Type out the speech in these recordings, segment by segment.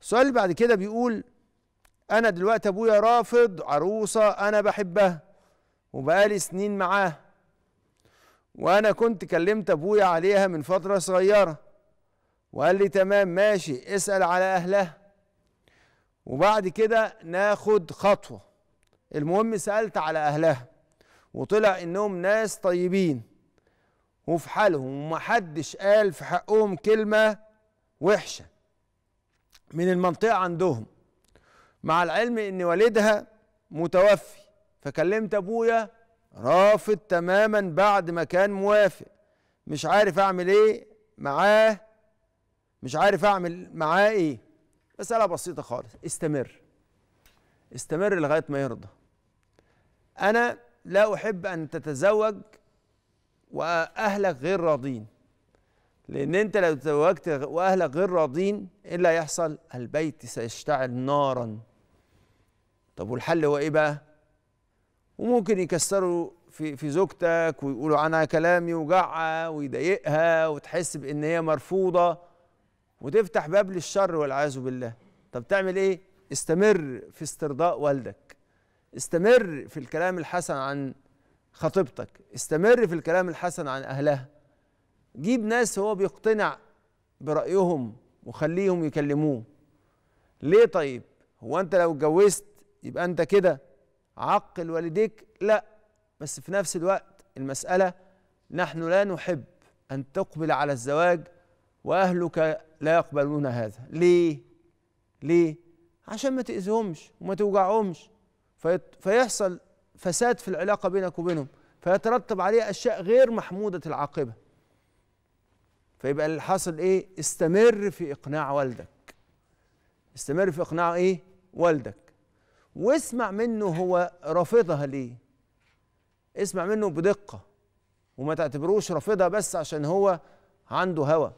السؤال اللي بعد كده بيقول انا دلوقتي ابويا رافض عروسه انا بحبها وبقالي سنين معاه وانا كنت كلمت ابويا عليها من فتره صغيره وقال لي تمام ماشي اسال على اهلها وبعد كده ناخد خطوه المهم سالت على اهلها وطلع انهم ناس طيبين وفي حالهم ومحدش قال في حقهم كلمه وحشه من المنطقة عندهم مع العلم ان والدها متوفي فكلمت ابويا رافض تماما بعد ما كان موافق مش عارف اعمل ايه معاه مش عارف اعمل معاه ايه مسألة بسيطة خالص استمر استمر لغاية ما يرضى انا لا احب ان تتزوج واهلك غير راضين لان انت لو تزوجت واهلك غير راضين ايه اللي هيحصل البيت سيشتعل نارا طب والحل هو ايه بقى وممكن يكسروا في في زوجتك ويقولوا عنها كلام يوجعها ويضايقها وتحس بان هي مرفوضه وتفتح باب للشر والعياذ بالله طب تعمل ايه استمر في استرضاء والدك استمر في الكلام الحسن عن خطيبتك استمر في الكلام الحسن عن اهلها جيب ناس هو بيقتنع برأيهم وخليهم يكلموه ليه طيب هو انت لو اتجوزت يبقى انت كده عقل والديك لا بس في نفس الوقت المسألة نحن لا نحب أن تقبل على الزواج وأهلك لا يقبلون هذا ليه؟ ليه؟ عشان ما تأذهمش وما توجعهمش فيحصل فساد في العلاقة بينك وبينهم فيترتب عليه أشياء غير محمودة العاقبة فيبقى اللي حاصل ايه استمر في اقناع والدك استمر في اقناع ايه والدك واسمع منه هو رافضها ليه اسمع منه بدقه وما تعتبروش رافضها بس عشان هو عنده هوى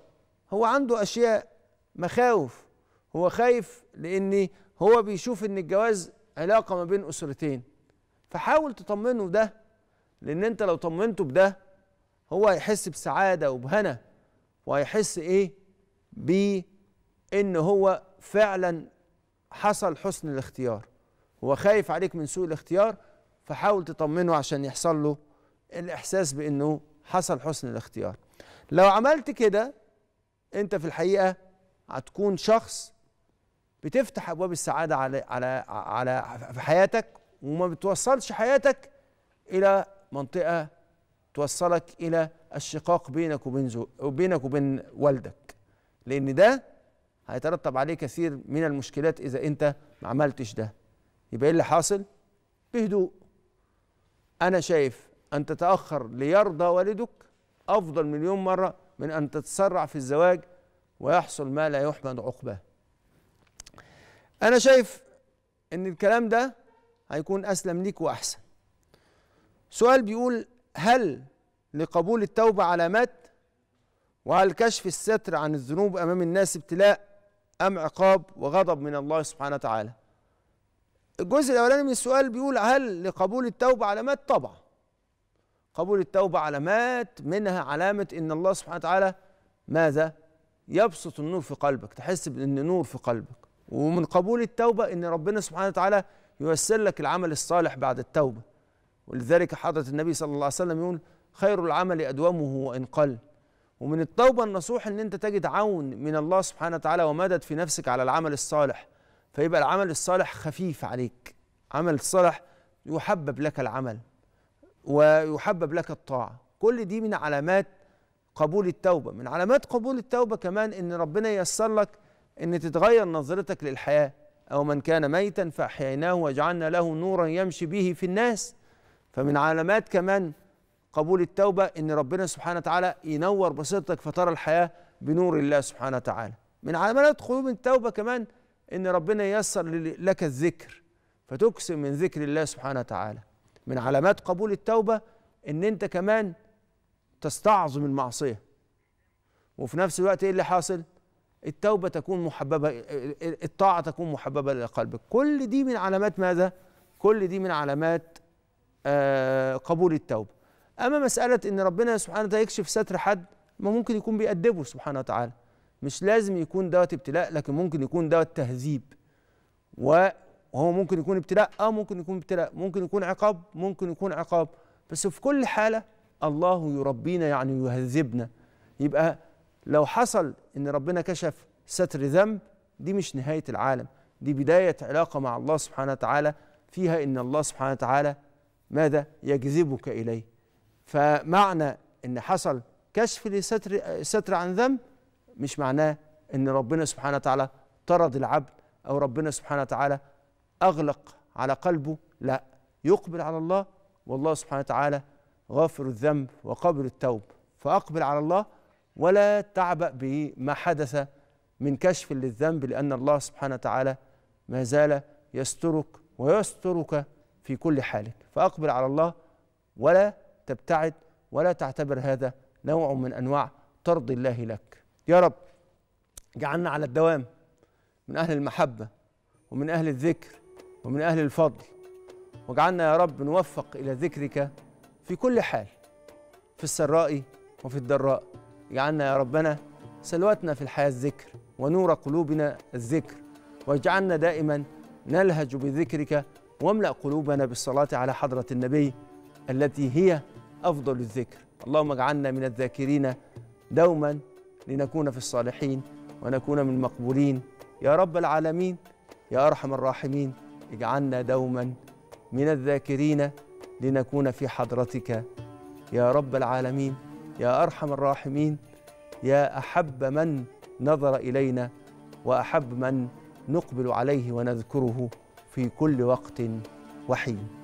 هو عنده اشياء مخاوف هو خايف لان هو بيشوف ان الجواز علاقه ما بين اسرتين فحاول تطمنه ده لان انت لو طمنته بده هو هيحس بسعاده وبهنا وهيحس ايه بان هو فعلا حصل حسن الاختيار هو خايف عليك من سوء الاختيار فحاول تطمنه عشان يحصل له الاحساس بانه حصل حسن الاختيار لو عملت كده انت في الحقيقه هتكون شخص بتفتح ابواب السعاده على على على في حياتك وما بتوصلش حياتك الى منطقه توصلك الى الشقاق بينك وبين زو... بينك وبين والدك لان ده هيترتب عليه كثير من المشكلات اذا انت ما عملتش ده يبقى ايه اللي حاصل بهدوء انا شايف ان تتاخر ليرضى والدك افضل مليون مره من ان تتسرع في الزواج ويحصل ما لا يحمد عقباه انا شايف ان الكلام ده هيكون اسلم ليك واحسن سؤال بيقول هل لقبول التوبة علامات وهل كشف الستر عن الذنوب أمام الناس ابتلاء أم عقاب وغضب من الله سبحانه وتعالى الجزء الأولاني من السؤال بيقول هل لقبول التوبة علامات طبعا قبول التوبة علامات منها علامة إن الله سبحانه وتعالى ماذا يبسط النور في قلبك تحس بأن نور في قلبك ومن قبول التوبة إن ربنا سبحانه وتعالى ييسر لك العمل الصالح بعد التوبة ولذلك حضرة النبي صلى الله عليه وسلم يقول خير العمل أدومه وإن قل ومن التوبة النصوح إن أنت تجد عون من الله سبحانه وتعالى ومدد في نفسك على العمل الصالح فيبقى العمل الصالح خفيف عليك عمل الصالح يحبب لك العمل ويحبب لك الطاعة كل دي من علامات قبول التوبة من علامات قبول التوبة كمان إن ربنا ييسر لك إن تتغير نظرتك للحياة أو من كان ميتا فأحييناه وجعلنا له نورا يمشي به في الناس فمن علامات كمان قبول التوبة إن ربنا سبحانه وتعالى ينور بصيرتك فترى الحياة بنور الله سبحانه وتعالى من علامات قلوب التوبة كمان إن ربنا ييسر لك الذكر فتكسم من ذكر الله سبحانه وتعالى من علامات قبول التوبة إن أنت كمان تستعظم المعصية وفي نفس الوقت إيه اللي حاصل؟ التوبة تكون محببة الطاعة تكون محببة لقلبك كل دي من علامات ماذا؟ كل دي من علامات آه، قبول التوبة اما مساله ان ربنا سبحانه وتعالى يكشف ستر حد ما ممكن يكون بيأدبه سبحانه وتعالى مش لازم يكون دوت ابتلاء لكن ممكن يكون دوت تهذيب وهو ممكن يكون ابتلاء اه ممكن يكون ابتلاء ممكن يكون عقاب ممكن يكون عقاب بس في كل حاله الله يربينا يعني يهذبنا يبقى لو حصل ان ربنا كشف ستر ذنب دي مش نهايه العالم دي بدايه علاقه مع الله سبحانه وتعالى فيها ان الله سبحانه وتعالى ماذا يجذبك اليه فمعنى ان حصل كشف لستر ستر عن ذنب مش معناه ان ربنا سبحانه وتعالى طرد العبد او ربنا سبحانه وتعالى اغلق على قلبه لا يقبل على الله والله سبحانه وتعالى غافر الذنب وقابل التوب فاقبل على الله ولا تعبأ بما حدث من كشف للذنب لأن الله سبحانه وتعالى ما زال يسترك ويسترك في كل حالك فأقبل على الله ولا تبتعد ولا تعتبر هذا نوع من انواع طرد الله لك يا رب جعلنا على الدوام من اهل المحبه ومن اهل الذكر ومن اهل الفضل واجعلنا يا رب نوفق الى ذكرك في كل حال في السراء وفي الضراء اجعلنا يا ربنا سلوتنا في الحياه الذكر ونور قلوبنا الذكر واجعلنا دائما نلهج بذكرك واملا قلوبنا بالصلاه على حضره النبي التي هي أفضل الذكر اللهم اجعلنا من الذاكرين دوما لنكون في الصالحين ونكون من المقبولين يا رب العالمين يا أرحم الراحمين اجعلنا دوما من الذاكرين لنكون في حضرتك يا رب العالمين يا أرحم الراحمين يا أحب من نظر إلينا وأحب من نقبل عليه ونذكره في كل وقت وحين